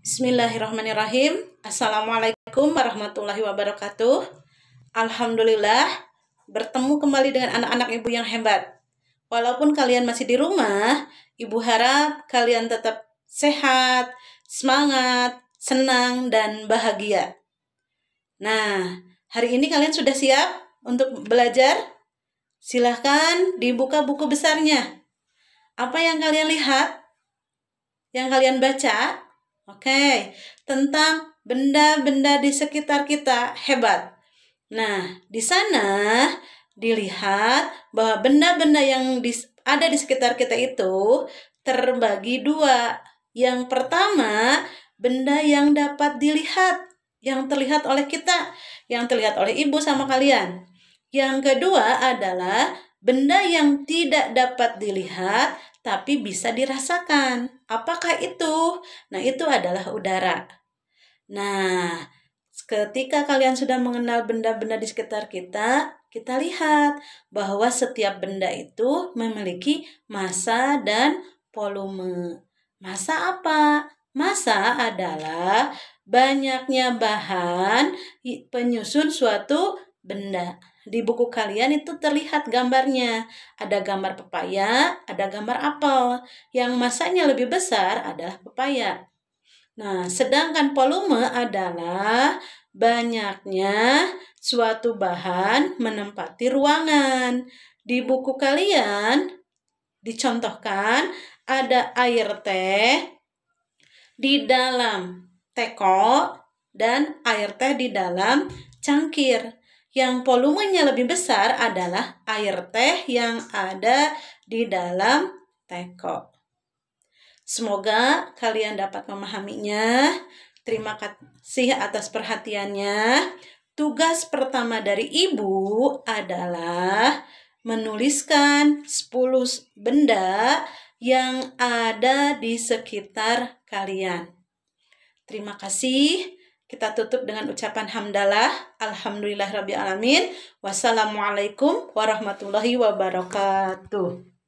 Bismillahirrahmanirrahim. Assalamualaikum warahmatullahi wabarakatuh. Alhamdulillah, bertemu kembali dengan anak-anak ibu yang hebat. Walaupun kalian masih di rumah, ibu harap kalian tetap sehat, semangat, senang, dan bahagia. Nah, hari ini kalian sudah siap untuk belajar? Silahkan dibuka buku besarnya. Apa yang kalian lihat? Yang kalian baca Oke, tentang benda-benda di sekitar kita hebat. Nah, di sana dilihat bahwa benda-benda yang ada di sekitar kita itu terbagi dua. Yang pertama, benda yang dapat dilihat, yang terlihat oleh kita, yang terlihat oleh ibu sama kalian. Yang kedua adalah benda yang tidak dapat dilihat tapi bisa dirasakan. Apakah itu? Nah, itu adalah udara. Nah, ketika kalian sudah mengenal benda-benda di sekitar kita, kita lihat bahwa setiap benda itu memiliki massa dan volume. Massa apa? Massa adalah banyaknya bahan penyusun suatu benda di buku kalian itu terlihat gambarnya. Ada gambar pepaya, ada gambar apel. Yang masanya lebih besar adalah pepaya. Nah, sedangkan volume adalah banyaknya suatu bahan menempati ruangan. Di buku kalian dicontohkan ada air teh di dalam teko dan air teh di dalam cangkir yang volumenya lebih besar adalah air teh yang ada di dalam teko. Semoga kalian dapat memahaminya. Terima kasih atas perhatiannya. Tugas pertama dari ibu adalah menuliskan 10 benda yang ada di sekitar kalian. Terima kasih. Kita tutup dengan ucapan hamdalah. Alhamdulillah Rabbi Alamin. Wassalamualaikum warahmatullahi wabarakatuh.